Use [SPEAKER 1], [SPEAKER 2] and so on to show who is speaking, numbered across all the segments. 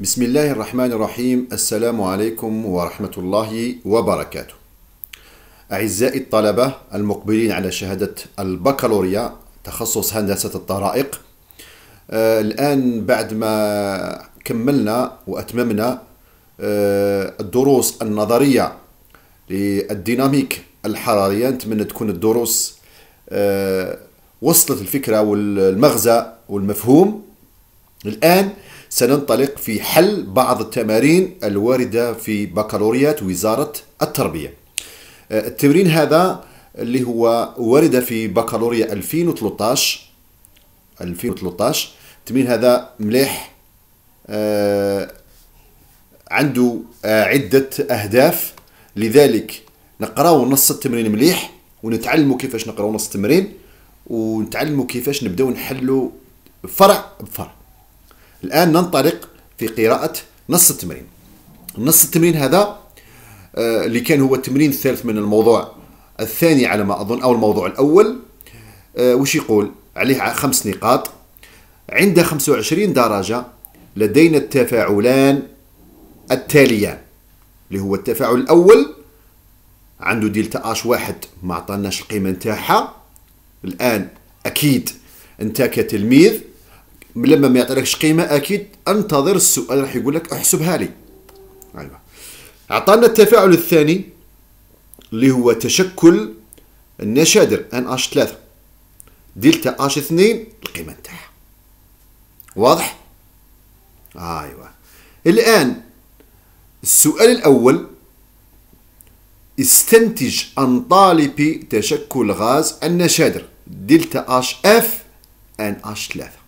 [SPEAKER 1] بسم الله الرحمن الرحيم السلام عليكم ورحمة الله وبركاته أعزائي الطلبة المقبلين على شهادة البكالوريا تخصص هندسة الطرائق آه الآن بعد ما كملنا وأتممنا آه الدروس النظرية للديناميك الحرارية نتمنى تكون الدروس آه وصلت الفكرة والمغزى والمفهوم الآن سننطلق في حل بعض التمارين الواردة في بكالوريات وزارة التربية أه، التمرين هذا اللي هو ورد في بكالوريا 2013 2013 التمرين هذا مليح آه عنده آه عدة أهداف لذلك نقراو نص التمرين مليح ونتعلموا كيفاش نقراو نص التمرين ونتعلموا كيفاش نبداو نحلوا فرع بفرع الآن ننطلق في قراءة نص التمرين نص التمرين هذا آه، اللي كان هو التمرين الثالث من الموضوع الثاني على ما أظن أو الموضوع الأول آه، وش يقول عليه خمس نقاط عند 25 درجة لدينا التفاعلان التاليان اللي هو التفاعل الأول عنده دلتا اش واحد ما عطاناش القيمة نتاعها الآن أكيد أنت كتلميذ لما ما يعطيكش قيمه اكيد انتظر السؤال راح يقول لك احسبها لي ايوه اعطانا التفاعل الثاني اللي هو تشكل النشادر ان اش 3 دلتا اش 2 القيمه نتاعها واضح ايوا الان السؤال الاول استنتج انطالبي تشكل غاز النشادر دلتا اش اف ان اش 3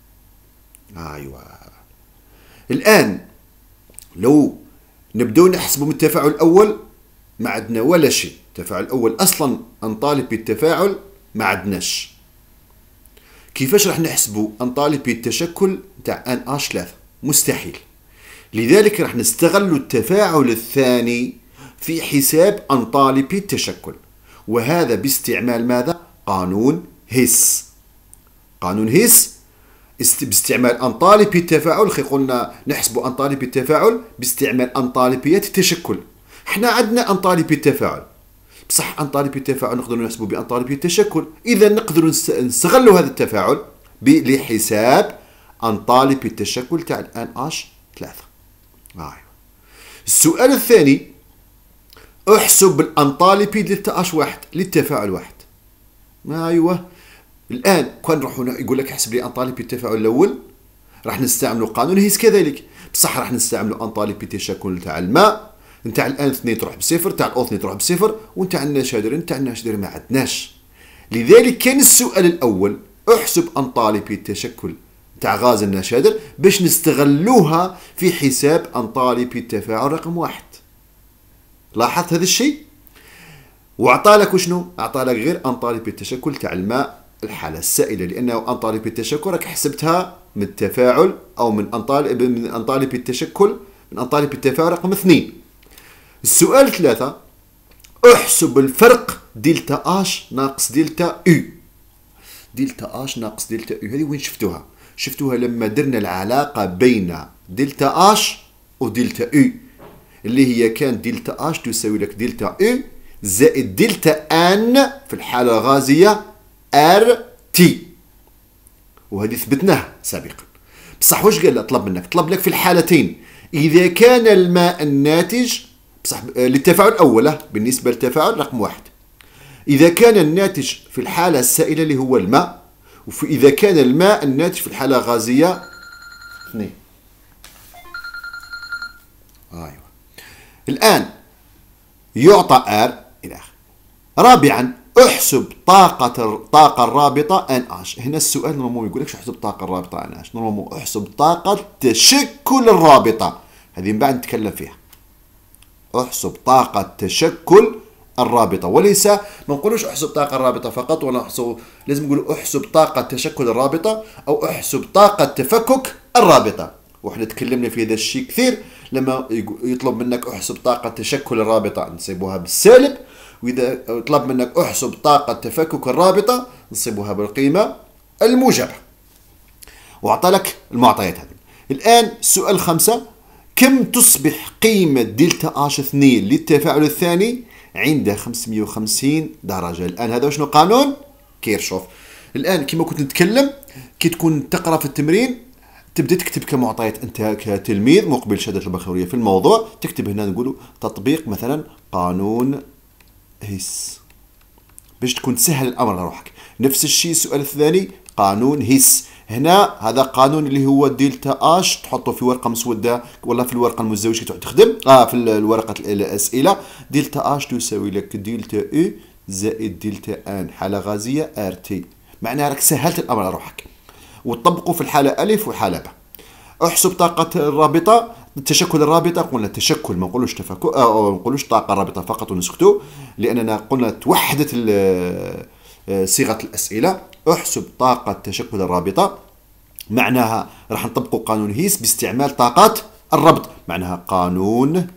[SPEAKER 1] ايوا الان لو نبداو نحسبوا من التفاعل الاول ما عندنا ولا شيء التفاعل الاول اصلا انطالبي التفاعل ما عندناش كيفاش راح نحسبوا انطالبي التشكل تاع ان اش 3 مستحيل لذلك راح نستغل التفاعل الثاني في حساب انطالبي التشكل وهذا باستعمال ماذا قانون هيس قانون هيس باستعمال انطالبي التفاعل خي قلنا نحسب انطالبي التفاعل باستعمال انطالبيه التشكل حنا عندنا انطالبي التفاعل بصح انطالبي التفاعل نقدروا نحسبوا بانطالبي التشكل اذا نقدروا نستغلوا هذا التفاعل لحساب انطالبي التشكل تاع الان اش 3 أيوة. السؤال الثاني احسب الانطالبي ديال اش واحد للتفاعل واحد ايوه الان كون نروحوا يقول لك احسب لي انطاليبي التفاعل الاول راح نستعملوا قانون هيس كذلك بصح راح نستعملوا انطاليبي التشكل تاع الماء نتاع الان اثنين تروح بصفر تاع الاو اثنين تروح بصفر ونتاع النشادر نتاع النشادر ما عندناش لذلك كان السؤال الاول احسب انطاليبي التشكل تاع غاز النشادر باش نستغلوها في حساب انطاليبي التفاعل رقم واحد لاحظت هذا الشيء وعطالك وشنو عطالك غير انطاليبي التشكل تاع الماء الحالة السائلة لأنه أنطالب التشكل راك حسبتها من التفاعل أو من أنطالب من أنطالب التشكل من أنطالب التفاعل رقم اثنين السؤال ثلاثة احسب الفرق دلتا اش ناقص دلتا او دلتا اش ناقص دلتا او هذه وين شفتوها شفتوها لما درنا العلاقه بين دلتا اش ودلتا او اللي هي كان دلتا اش تساوي لك دلتا او زائد دلتا ان في الحاله الغازيه ار تي وهذه ثبتناها سابقا بصح واش قال طلب منك طلب لك في الحالتين اذا كان الماء الناتج بصح آه، للتفاعل الاول بالنسبه للتفاعل رقم واحد اذا كان الناتج في الحاله السائله اللي هو الماء واذا كان الماء الناتج في الحاله غازيه اثنين ايوه الان يعطى ار الى اخره رابعا احسب طاقة الطاقة الرابطة ان اش هنا السؤال نورمال ما يقولكش احسب طاقة الرابطة ان اش نورمال احسب طاقة تشكل الرابطة هذه من بعد نتكلم فيها احسب طاقة تشكل الرابطة وليس ما نقولوش احسب طاقة الرابطة فقط ولا احسب لازم نقول احسب طاقة تشكل الرابطة او احسب طاقة تفكك الرابطة وحنا تكلمنا في هذا الشيء كثير لما يطلب منك احسب طاقة تشكل الرابطة نسيبوها بالسالب واذا طلب منك احسب طاقه تفكك الرابطه نصبها بالقيمه الموجبه واعطى لك المعطيات هذه الان سؤال خمسة كم تصبح قيمة دلتا اش 2 للتفاعل الثاني عند 550 درجة الان هذا شنو قانون كيرشوف الان كما كنت نتكلم كي تكون تقرا في التمرين تبدا تكتب كمعطيات انت كتلميذ مقبل شهاده البكالوريا في الموضوع تكتب هنا نقولوا تطبيق مثلا قانون هيس باش تكون تسهل الامر لروحك نفس الشيء السؤال الثاني قانون هيس هنا هذا قانون اللي هو دلتا اش تحطه في ورقه مسوده ولا في الورقه المزوجه كي تخدم اه في الورقه الاسئله دلتا اش تساوي لك دلتا او e زائد دلتا ان حاله غازيه ار تي معناها راك سهلت الامر على روحك وتطبقوا في الحاله الف وحاله ب احسب طاقه الرابطه التشكل الرابطه قلنا تشكل ما نقولوش تفكك آه، ما نقولوش طاقه رابطه فقط ونسكتوا لاننا قلنا توحدت آه، صيغه الاسئله احسب طاقه تشكل الرابطه معناها راح نطبقوا قانون هيس باستعمال طاقات الربط معناها قانون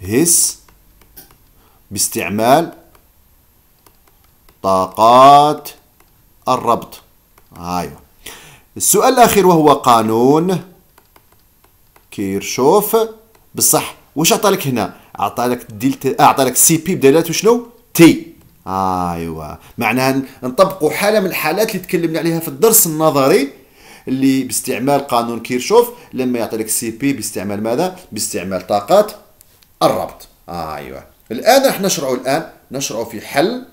[SPEAKER 1] هيس باستعمال طاقات الربط هاي أيوة. السؤال الاخير وهو قانون كيرشوف بصح واش عطالك هنا عطالك دلتا آه، عطالك سي بي بدلالته شنو تي ايوا معناها نطبقوا حاله من الحالات اللي تكلمنا عليها في الدرس النظري اللي باستعمال قانون كيرشوف لما يعطي لك سي بي باستعمال ماذا باستعمال طاقات الربط ايوا الان راح نشرعوا الان نشرعوا في حل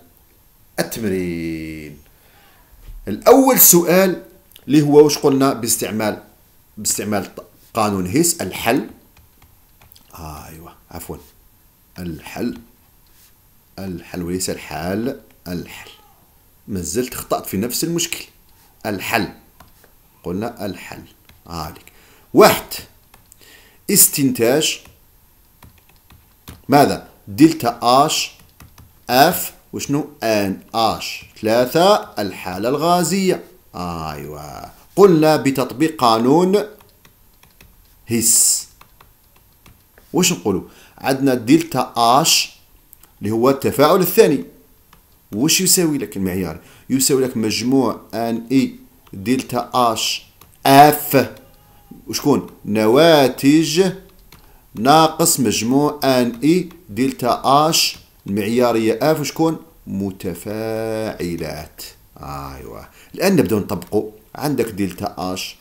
[SPEAKER 1] التمرين الاول سؤال اللي هو واش قلنا باستعمال باستعمال قانون هيس الحل آه أيوة عفوا الحل الحل وليس الحال الحل ما زلت خطأت في نفس المشكل الحل قلنا الحل عليك واحد استنتاج ماذا دلتا اش اف وشنو ان اش ثلاثة الحالة الغازية ايوا قلنا بتطبيق قانون هيس واش نقولوا عندنا دلتا اش اللي هو التفاعل الثاني واش يساوي لك المعيار يساوي لك مجموع ان اي e دلتا اش اف وشكون نواتج ناقص مجموع ان اي e دلتا اش المعياريه اف وشكون متفاعلات ايوا الان نبداو نطبقوا عندك دلتا اش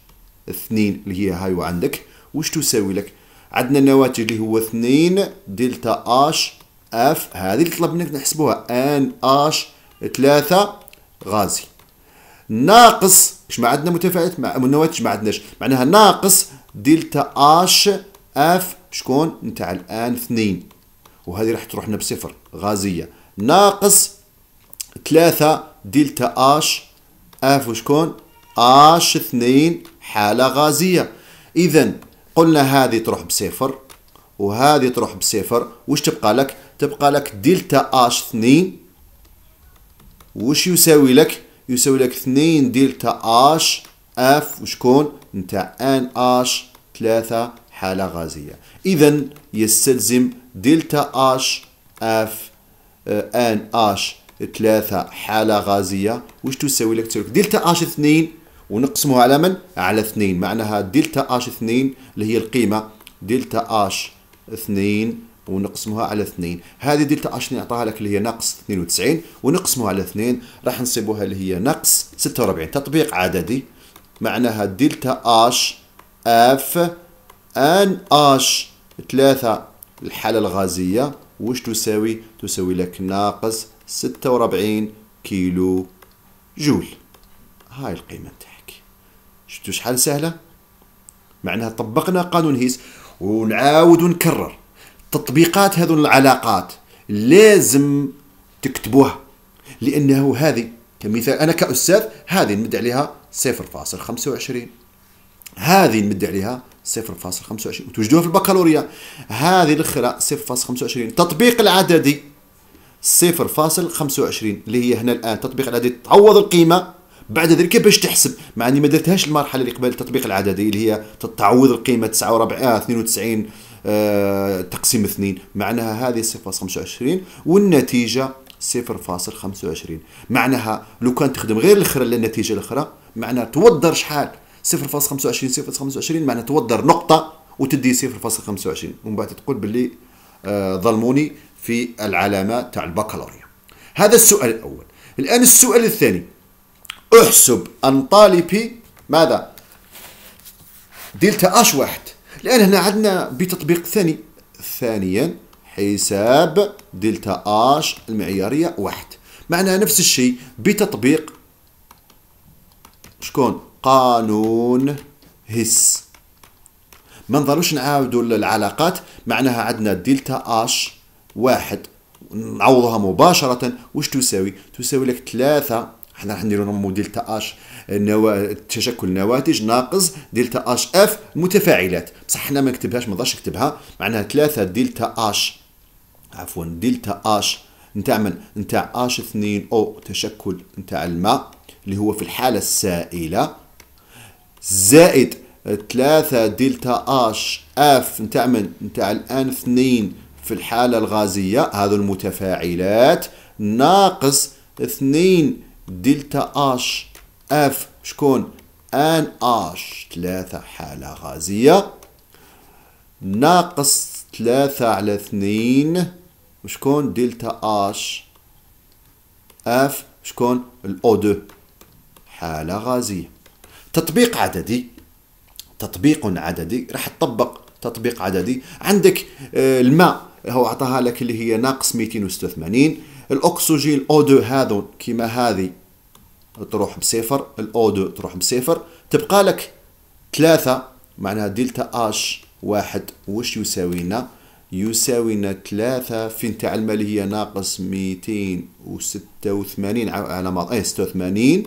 [SPEAKER 1] اثنين اللي هي هايوا عندك واش تساوي لك عندنا النواتج اللي هو 2 دلتا اش اف هذه اللي طلب منك نحسبوها ان اش 3 غازي ناقص واش ما عندنا متفاعلات مع النواتج ما عندناش معناها ناقص دلتا اش اف شكون نتاع الان 2 وهذه راح تروحنا بصفر غازيه ناقص 3 دلتا اش اف وشكون اش 2 حاله غازيه اذا قلنا هذه تروح بصفر وهذه تروح بصفر واش تبقى لك تبقى لك دلتا اش 2 واش يساوي لك يساوي لك 2 دلتا اش اف وشكون نتاع ان اش 3 حالة غازية اذا يستلزم دلتا اش اف آه، ان اش 3 حالة غازية واش تساوي لك تساوي لك دلتا اش 2 ونقسموها على من على اثنين معناها دلتا اش اثنين اللي هي القيمه دلتا اش اثنين ونقسموها على اثنين هذه دلتا اش نعطاها لك اللي هي ناقص 92 ونقسموها على اثنين راح نصيبوها اللي هي ناقص 46 تطبيق عددي معناها دلتا اش اف ان اش ثلاثة الحالة الغازية وش تساوي تساوي لك ناقص 46 كيلو جول هاي القيمة تاعها شفتوا شحال سهله معناها طبقنا قانون هيس ونعاود ونكرر تطبيقات هذو العلاقات لازم تكتبوها لانه هذه كمثال انا كاستاذ هذه نمد عليها 0.25 هذه نمد عليها 0.25 وتوجدوها في البكالوريا هذه الاخرى 0.25 التطبيق العددي 0.25 اللي هي هنا الان تطبيق العددي تعوض القيمه بعد ذلك باش تحسب مع اني ما درتهاش المرحله اللي قبل التطبيق العددي اللي هي تعوض القيمه 49 آه 92 آه تقسيم 2 معناها هذه 0.25 والنتيجه 0.25 معناها لو كان تخدم غير الاخرى النتيجه الاخرى معناها توضر شحال 0.25 0.25 معناها توضر نقطه وتدي 0.25 ومن بعد تقول باللي آه ظلموني في العلامه تاع البكالوريا هذا السؤال الاول الان السؤال الثاني احسب انطالبي ماذا دلتا اش واحد لان هنا عندنا بتطبيق ثاني ثانيا حساب دلتا اش المعياريه واحد معناها نفس الشيء بتطبيق شكون قانون هس ما نضلوش نعاودوا العلاقات معناها عندنا دلتا اش واحد نعوضها مباشرة واش تساوي؟ تساوي لك ثلاثة حنا راح نديرو نمو دلتا اش آه، نوا... تشكل نواتج ناقص دلتا اش اف متفاعلات بصح حنا ما نكتبهاش ما نقدرش نكتبها معناها ثلاثة دلتا اش عفوا دلتا اش نتاع من نتاع اش اثنين او تشكل نتاع الماء اللي هو في الحالة السائلة زائد آه، ثلاثة دلتا اش اف نتاع من نتاع الان اثنين في الحالة الغازية هذو المتفاعلات ناقص اثنين دلتا اش اف شكون ان اش ثلاثة حالة غازية ناقص ثلاثة على اثنين وشكون دلتا اش اف شكون الاو دو حالة غازية تطبيق عددي تطبيق عددي راح تطبق تطبيق عددي عندك آه، الماء هو عطاها لك اللي هي ناقص 286 الاكسجين او 2 هذو كيما هذه تروح بصفر الاو 2 تروح بصفر تبقى لك ثلاثة معناها دلتا اش واحد واش يساوي لنا يساوي لنا ثلاثة في نتاع المالية هي ناقص ميتين وستة وثمانين على ما ايه ستة وثمانين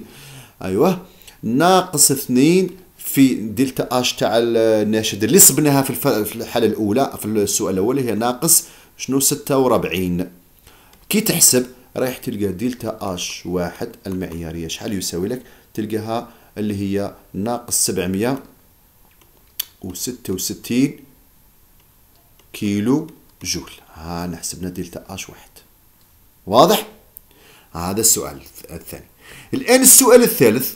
[SPEAKER 1] ايوه ناقص اثنين في دلتا اش تاع الناشد اللي صبناها في الحالة الأولى في السؤال الأول هي ناقص شنو ستة وربعين كي تحسب رايح تلقى دلتا اش واحد المعيارية شحال يساوي لك تلقاها اللي هي ناقص سبعمية وستة وستين كيلو جول ها نحسبنا دلتا اش واحد واضح هذا السؤال الثاني الان السؤال الثالث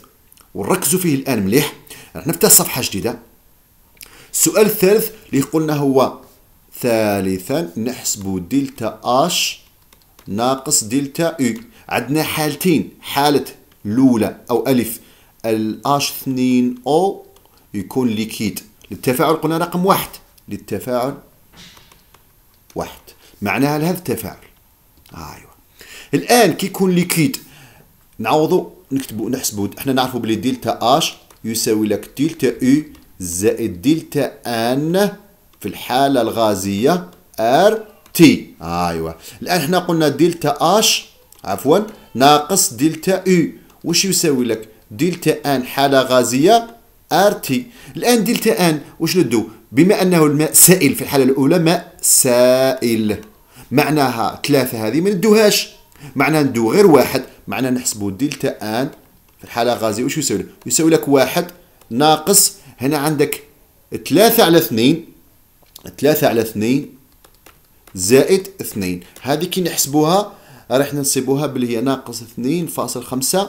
[SPEAKER 1] وركزوا فيه الان مليح راح نفتح صفحه جديده السؤال الثالث اللي قلنا هو ثالثا نحسب دلتا اش ناقص دلتا او عندنا حالتين حالة الأولى أو ألف الاش 2 او يكون ليكيد للتفاعل قلنا رقم واحد للتفاعل واحد معناها لهذا التفاعل آه ايوا الان كي يكون ليكيد نعوضوا نكتبوا نحسبوا احنا نعرفوا بلي دلتا اش يساوي لك دلتا او زائد دلتا ان في الحاله الغازيه ار تي ايوا الان حنا قلنا دلتا اش عفوا ناقص دلتا او واش يساوي لك دلتا ان حاله غازيه ار تي الان دلتا ان واش ندو بما انه الماء سائل في الحاله الاولى ماء سائل معناها ثلاثه هذه ما ندوهاش معناها ندو غير واحد معناها نحسبوا دلتا ان في الحاله غازيه واش يساوي لك يساوي لك واحد ناقص هنا عندك ثلاثة على اثنين ثلاثة على اثنين زائد 2 هذه كي نحسبوها راح نصيبوها باللي هي ناقص 2.5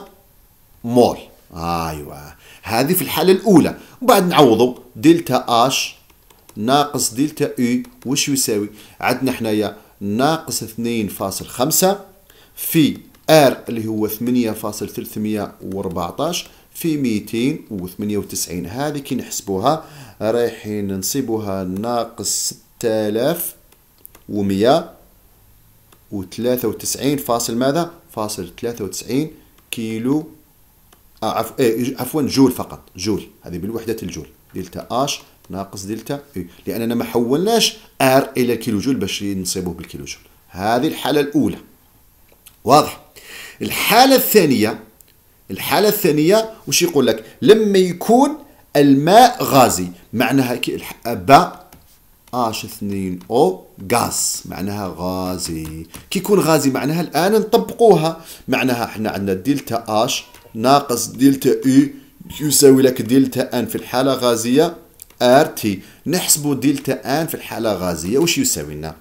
[SPEAKER 1] مول ايوا هذه في الحاله الاولى وبعد نعوضوا دلتا اش ناقص دلتا اي وش يساوي عندنا حنايا ناقص 2.5 في ار اللي هو 8.314 في 298 هذه كي نحسبوها رايحين نصيبوها ناقص 6000 ومية وثلاثة وتسعين فاصل ماذا فاصل ثلاثة وتسعين كيلو آه عف... إيه عفوا جول فقط جول هذه بالوحدة الجول دلتا اش ناقص دلتا اي لاننا ما حولناش ار الى كيلو جول باش نصيبوه بالكيلو جول هذه الحالة الأولى واضح الحالة الثانية الحالة الثانية وش يقول لك لما يكون الماء غازي معناها ب اش 2 او غاز معناها غازي كي يكون غازي معناها الان نطبقوها معناها احنا عندنا دلتا اش ناقص دلتا اي يساوي لك دلتا ان في الحاله غازيه ار تي نحسبوا دلتا ان في الحاله غازيه واش يساوي لنا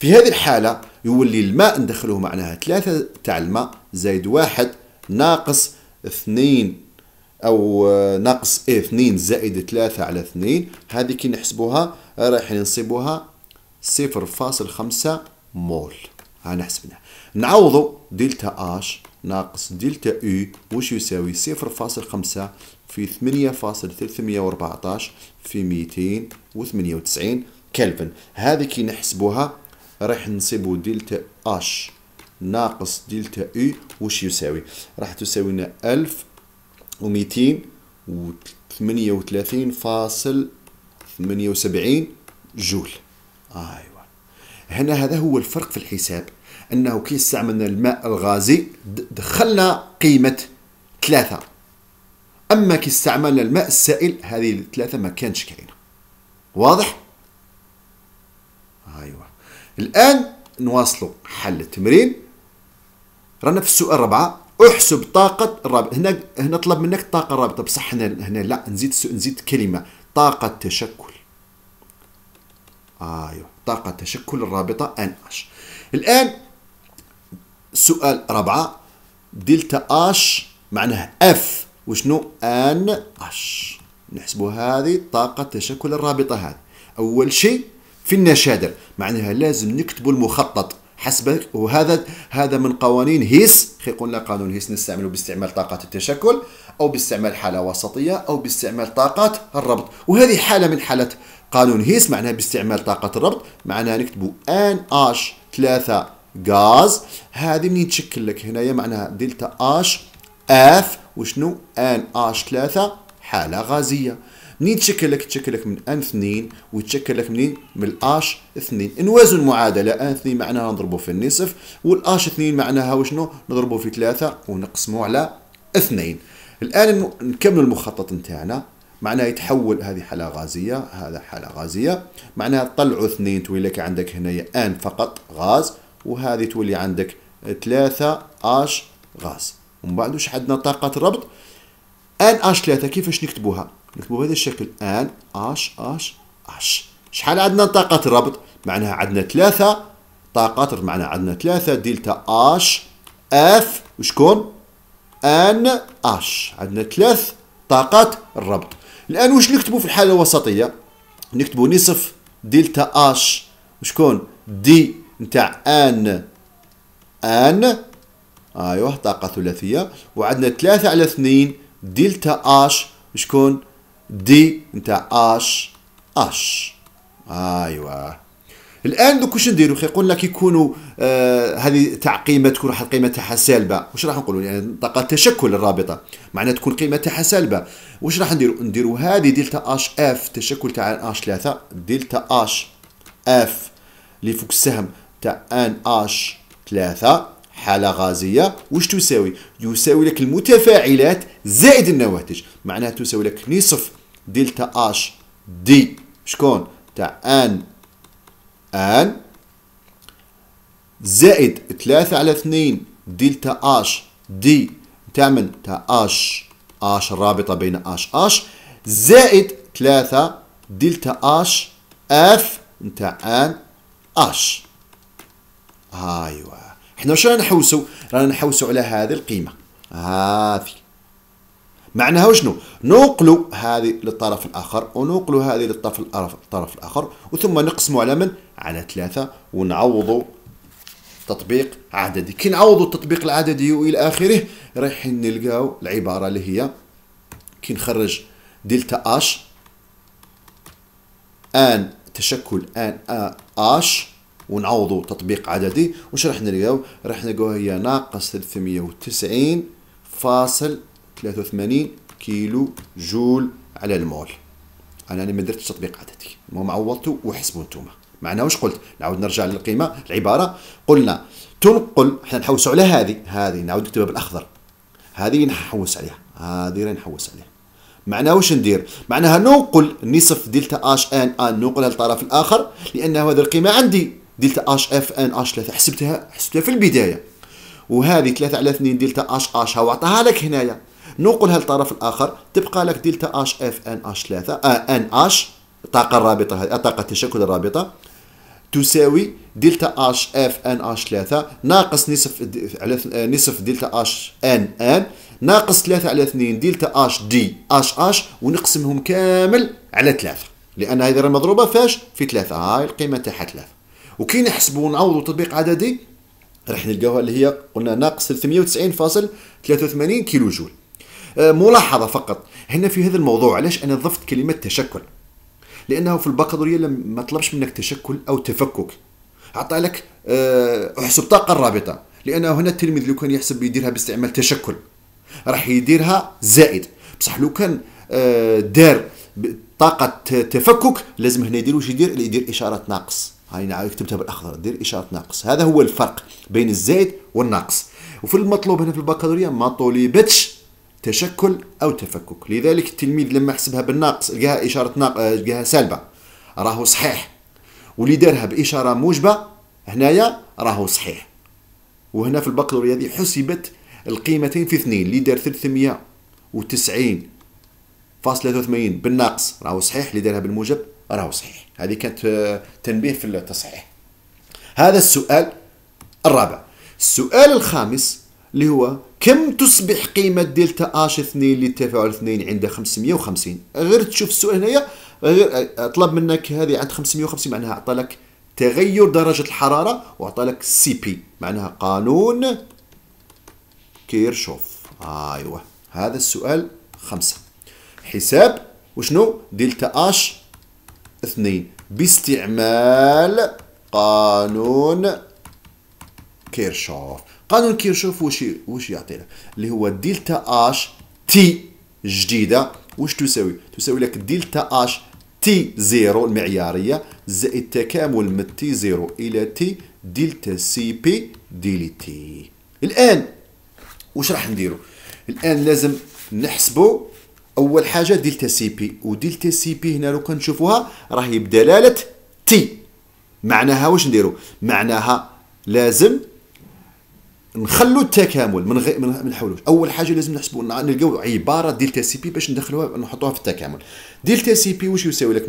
[SPEAKER 1] في هذه الحاله يولي الماء ندخلوه معناها ثلاثة تاع الماء زائد واحد ناقص اثنين او آه، ناقص اي 2 زائد 3 على 2 هذه كي نحسبوها راح نصيبوها 0.5 مول ها نحسبناها نعوضوا دلتا اش ناقص دلتا يو وش يساوي 0.5 في 8.314 في 298 كلفن هذه كي نحسبوها راح نصيبو دلتا اش ناقص دلتا اي وش يساوي راح تساوينا 1000 وميتين وثمانية وثلاثين فاصل ثمانية وسبعين جول أيوة هنا هذا هو الفرق في الحساب أنه كي استعملنا الماء الغازي دخلنا قيمة ثلاثة أما كي استعملنا الماء السائل هذه الثلاثة ما كانش كاينة واضح؟ أيوة الآن نواصلوا حل التمرين رانا في السؤال ربعة احسب طاقه الرابط هنا هنا طلب منك الطاقه الرابطه بصح هنا هنا لا نزيد نزيد كلمه طاقه تشكل ايوه طاقه تشكل الرابطه ان اش الان سؤال رابعه دلتا اش معناها اف وشنو ان اش نحسبوا هذه طاقه تشكل الرابطه هذه اول شيء في النشادر معناها لازم نكتبوا المخطط حسب وهذا هذا من قوانين هيس خي قلنا قانون هيس نستعمله باستعمال طاقات التشكل او باستعمال حاله وسطيه او باستعمال طاقات الربط وهذه حاله من حالات قانون هيس معناها باستعمال طاقه الربط معناها نكتبوا ان اش 3 غاز هذه منين تشكل لك هنايا معناها دلتا اش اف وشنو ان اش 3 حاله غازيه منين تشكل لك تشكل لك من ان اثنين ويتشكل لك منين من الاش اثنين نوازن المعادله ان اثنين معناها نضربه في النصف والاش اثنين معناها وشنو نضربه في ثلاثة ونقسمه على اثنين الان نكمل المخطط نتاعنا معناها يتحول هذه حالة غازية هذا حالة غازية معناها طلعوا اثنين تولي لك عندك هنايا ان فقط غاز وهذه تولي عندك ثلاثة اش غاز ومن بعد واش عندنا طاقة ربط ان اش ثلاثة كيفاش نكتبوها نكتبوا بهذا الشكل ان اش اش اش شحال عندنا طاقة الربط معناها عندنا ثلاثة طاقات معناها عندنا ثلاثة دلتا اش اف وشكون ان اش عندنا ثلاث طاقات الربط الان واش نكتبوا في الحالة الوسطية نكتبوا نصف دلتا اش وشكون دي نتاع ان ان ايوه طاقة ثلاثية وعندنا ثلاثة على اثنين دلتا اش شكون دي نتاع اش اش ايوا الان دوك واش نديرو خي قلنا كي يكونوا آه هذه تاع قيمه تكون واحد القيمه تاعها سالبه واش راح نقولوا يعني طاقه تشكل الرابطه معناها تكون قيمه تاعها سالبه واش راح نديرو نديرو هذه دلتا اش اف تشكل تاع اش 3 دلتا اش اف اللي فوق السهم تاع ان اش 3 حالة غازية واش تساوي؟ يساوي لك المتفاعلات زائد النواتج معناها تساوي لك نصف دلتا اش دي شكون تاع ان ان زائد ثلاثة على اثنين دلتا اش دي تعمل تاع اش اش الرابطة بين اش اش زائد ثلاثة دلتا اش اف نتاع ان اش ايوا حنا واش رانا نحوسو رانا نحوسو على هذه القيمة هذه معناها وشنو نقلوا هذه للطرف الآخر ونقلوا هذه للطرف الطرف الآخر وثم نقسموا على من على ثلاثة ونعوضوا تطبيق عددي كي نعوضوا التطبيق العددي والى اخره رايحين نلقاو العباره اللي هي كي نخرج دلتا اش ان تشكل ان اش ونعوضوا تطبيق عددي وش راح نلقاو راح نلقاو هي ناقص 390 فاصل 83 كيلو جول على المول انا انا ما درتش تطبيق عددي المهم عوضتوا وحسبوا نتوما معنا واش قلت نعاود نرجع للقيمه العباره قلنا تنقل حنا نحوسوا على هذه هذه نعاود نكتبها بالاخضر هذه نحوس عليها هذه راني نحوس عليها معناها واش ندير معناها ننقل نصف دلتا اش ان ان ننقلها للطرف الاخر لان هذه القيمه عندي دلتا اش اف ان اش 3 حسبتها حسبتها في البدايه وهذه 3 على 2 دلتا اش اش هو عطاها لك هنايا ننقلها للطرف الاخر تبقى لك دلتا اش اف آه، ان اش 3 ان اش الطاقه الرابطه هذه طاقه تشكل الرابطه تساوي دلتا اش اف ان اش 3 ناقص نصف على آه، نصف دلتا اش ان ان ناقص 3 على 2 دلتا اش دي اش اش ونقسمهم كامل على 3 لان هذه راه مضروبه فاش في 3 هاي القيمه تاعها 3 وكي نحسبوا نعوضوا تطبيق عددي راح نلقاوها اللي هي قلنا ناقص 390.83 كيلو جول آه، ملاحظه فقط هنا في هذا الموضوع علاش انا ضفت كلمه تشكل لانه في البكالوريا ما طلبش منك تشكل او تفكك اعطى لك آه، احسب طاقه الرابطه لانه هنا التلميذ لو كان يحسب يديرها باستعمال تشكل راح يديرها زائد بصح لو كان آه، دار طاقه تفكك لازم هنا يدير واش يدير يدير اشاره ناقص هاي يعني كتبتها بالاخضر دير اشاره ناقص هذا هو الفرق بين الزائد والناقص وفي المطلوب هنا في البكالوريا ما طلبتش تشكل أو تفكك لذلك التلميذ لما حسبها بالناقص لقاها إشارة ناقص آه، لقاها سالبة راهو صحيح واللي دارها بإشارة موجبة هنايا راهو صحيح وهنا في البكالوريا حسبت القيمتين في اثنين اللي دار 390 فاصلة 83 بالناقص راهو صحيح اللي دارها بالموجب راهو صحيح هذه كانت آه، تنبيه في التصحيح هذا السؤال الرابع السؤال الخامس اللي هو كم تصبح قيمة دلتا اش 2 للتفاعل 2 عند 550 غير تشوف السؤال هنايا غير طلب منك هذه عند 550 معناها عطى لك تغير درجة الحرارة وعطى لك سي بي معناها قانون كيرشوف ايوه هذا السؤال خمسة حساب وشنو دلتا اش اثنين باستعمال قانون كيرشوف قانون كيرشوف وش وش يعطينا اللي هو دلتا اش تي جديده وش تساوي تساوي لك دلتا اش تي زيرو المعياريه زائد تكامل من تي زيرو الى تي دلتا سي بي ديلي تي الان واش راح نديرو الان لازم نحسبو اول حاجه دلتا سي بي ودلتا سي بي هنا لو كنشوفوها راهي بدلاله تي معناها واش نديرو معناها لازم نخلوا التكامل من غير من نحاولوش اول حاجه لازم نحسبوا نلقاو عباره ديال تي سي بي باش ندخلوها نحطوها في التكامل ديال تي سي بي واش يساوي لك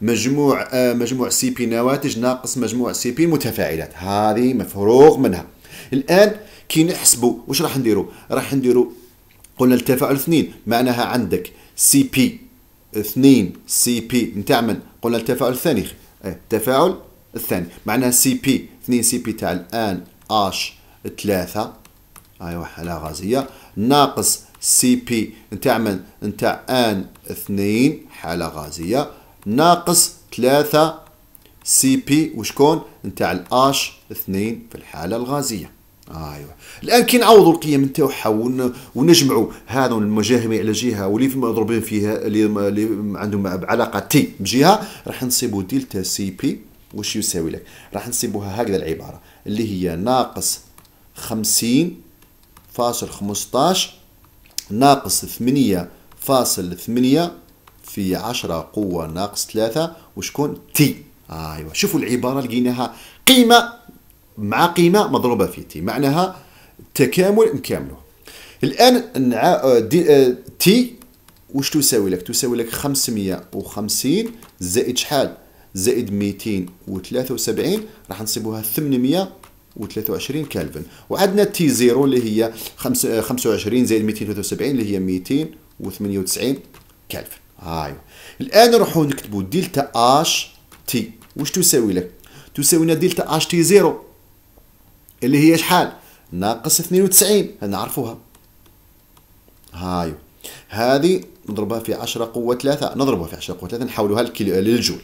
[SPEAKER 1] مجموع مجموع آه، سي بي نواتج ناقص مجموع سي بي متفاعلات هذه مفروغ منها الان كي نحسبوا واش راح نديروا راح نديروا قلنا التفاعل اثنين معناها عندك سي بي اثنين سي بي نتاع من قلنا التفاعل الثاني آه، التفاعل الثاني معناها سي بي اثنين سي بي تاع الان اش ثلاثة ايوا حالة غازية ناقص سي بي نتاع من نتاع ان اثنين حالة غازية ناقص ثلاثة سي بي وشكون نتاع الاش اثنين في الحالة الغازية ايوا الان كي نعوضوا القيم نتاعها ونجمعوا هذو المجاهمي على جهه واللي مضروبين فيها اللي عندهم علاقه تي بجهه راح نصيبوا دلتا سي بي واش يساوي لك راح نصيبوها هكذا العباره اللي هي ناقص خمسين فاصل خمستاش ناقص ثمانية فاصل ثمانية في عشرة قوة ناقص ثلاثة وشكون تي ايوا آه شوفوا العبارة لقيناها قيمة مع قيمة مضروبة في تي معناها تكامل مكامله الآن نع... دي... آه تي وش تساوي لك تساوي لك خمسمية وخمسين زائد شحال زائد ميتين وثلاثة وسبعين راح نصيبوها ثمانمية و23 كالفن وعندنا تي زيرو اللي هي 25 زائد 273 اللي هي 298 كالفن هاي الان نروحو نكتبو دلتا اش تي واش تساوي لك تساوي لنا دلتا اش تي زيرو اللي هي شحال ناقص 92 نعرفوها هاي هذه نضربها في 10 قوة 3 نضربها في 10 قوة 3 نحولوها للجول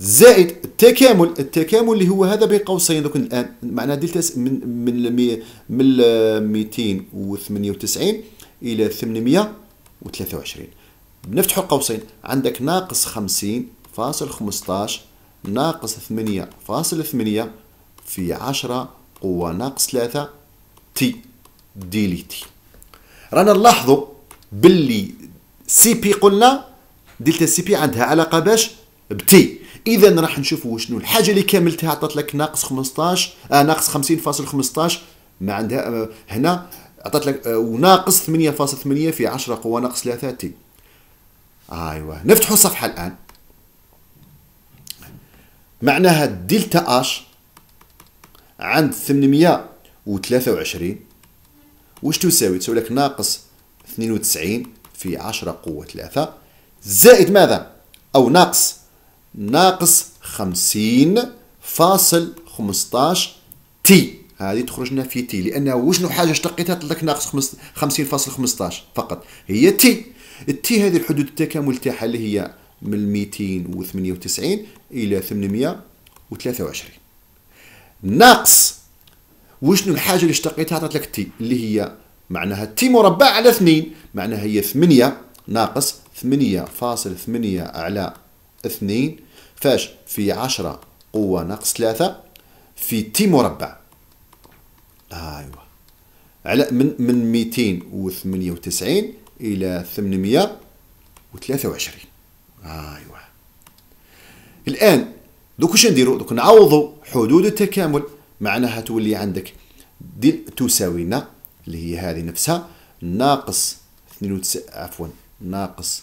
[SPEAKER 1] زائد التكامل التكامل اللي هو هذا بين قوسين دوك الان معناها دلتا من من من 298 الى 823 نفتحوا القوسين عندك ناقص 50 فاصل 15 ناقص 8 فاصل 8 في 10 قوة ناقص 3 تي دي لي تي رانا نلاحظوا باللي سي بي قلنا دلتا سي بي عندها علاقة باش بتي اذا راح نشوفوا شنو الحاجه اللي كملتها عطات لك ناقص 15 آه ناقص 50.15 ما عندها آه هنا عطات لك آه وناقص 8.8 في 10 قوه ناقص 3 تي ايوا نفتحوا الصفحه الان معناها دلتا اش عند 823 واش تساوي تساوي لك ناقص 92 في 10 قوه 3 زائد ماذا او ناقص ناقص 50 فاصل 15 تي هذه تخرج لنا في تي لانه وشنو حاجه اشتقيتها طلق ناقص 50 فاصل 15 فقط هي تي التي هذه الحدود التكامل تاعها اللي هي من 298 الى 823 ناقص وشنو الحاجه اللي اشتقيتها عطات لك تي اللي هي معناها تي مربع على 2 معناها هي 8 ناقص فاصل 8.8 على اثنين فاش في عشرة قوة ناقص ثلاثة في تي مربع ايوا على من من 298 الى 823 ايوا الان دوك واش نديرو دوك نعوضو حدود التكامل معناها تولي عندك دي تساوينا اللي هي هذه نفسها ناقص اثنين وتسعين عفوا ناقص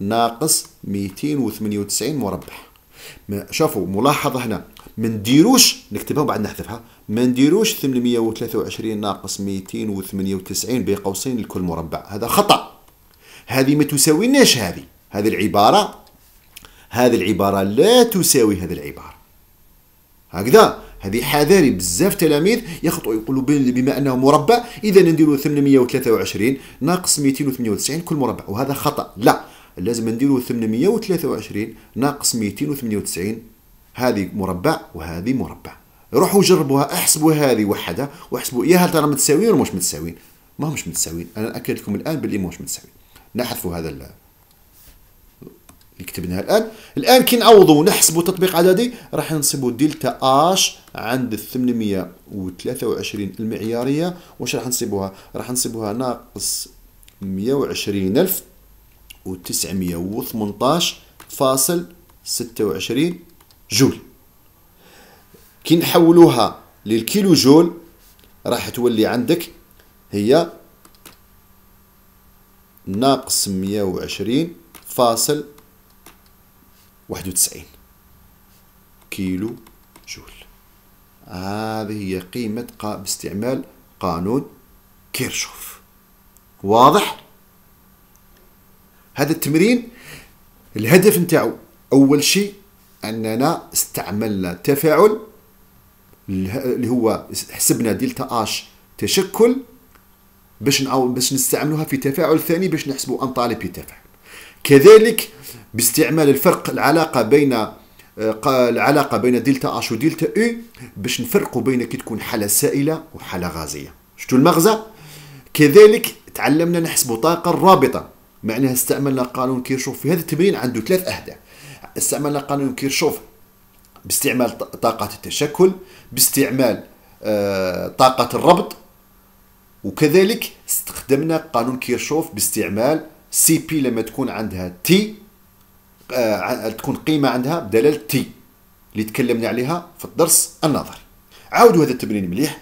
[SPEAKER 1] ناقص 298 مربع شوفوا ملاحظه هنا ما نديروش نكتبها وبعد نحذفها ما نديروش 823 ناقص 298 بين قوسين لكل مربع هذا خطا هذه ما تساويناش هذه هذه العباره هذه العباره لا تساوي هذه العباره هكذا هذه حذاري بزاف تلاميذ يخطئوا يقولوا بما انه مربع اذا نديروا 823 ناقص 298 كل مربع وهذا خطا لا لازم نديرو 823 ناقص 298 هذه مربع وهذه مربع روحوا جربوها احسبوا هذه وحدها واحسبوا يا هل ترى متساويين ولا مش متساويين ما همش متساويين انا ناكد لكم الان باللي مش متساويين نحذفوا هذا اللي كتبناها الان الان كي نعوضوا ونحسبوا تطبيق عددي راح نصيبوا دلتا اش عند ال 823 المعياريه واش راح نصيبوها راح نصيبوها ناقص 120000 1918.26 جول كي نحولوها للكيلو جول راح تولي عندك هي ناقص 120 فاصل 91 كيلو جول هذه هي قيمة باستعمال قانون كيرشوف واضح؟ هذا التمرين الهدف نتاعو اول شيء اننا استعملنا تفاعل اللي هو حسبنا دلتا اش تشكل باش نعاون باش نستعملوها في تفاعل ثاني باش نحسبوا انطالبي تفاعل كذلك باستعمال الفرق العلاقه بين آه، العلاقه بين دلتا اش ودلتا او باش نفرقوا بين كي تكون حاله سائله وحاله غازيه شفتوا المغزى كذلك تعلمنا نحسبوا طاقه الرابطه معناها استعملنا قانون كيرشوف في هذا التمرين عنده ثلاث أهداف استعملنا قانون كيرشوف باستعمال طاقة التشكل باستعمال آه، طاقة الربط وكذلك استخدمنا قانون كيرشوف باستعمال سي بي لما تكون عندها تي آه، تكون قيمة عندها بدلالة تي اللي تكلمنا عليها في الدرس النظري عاودوا هذا التمرين مليح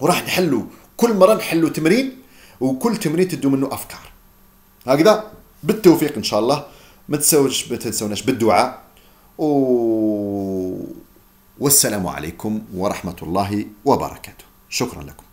[SPEAKER 1] وراح نحلو كل مرة نحلو تمرين وكل تمرين تدو منه أفكار هكذا بالتوفيق ان شاء الله ما تنساوش ما تنساوناش بالدعاء و والسلام عليكم ورحمه الله وبركاته شكرا لكم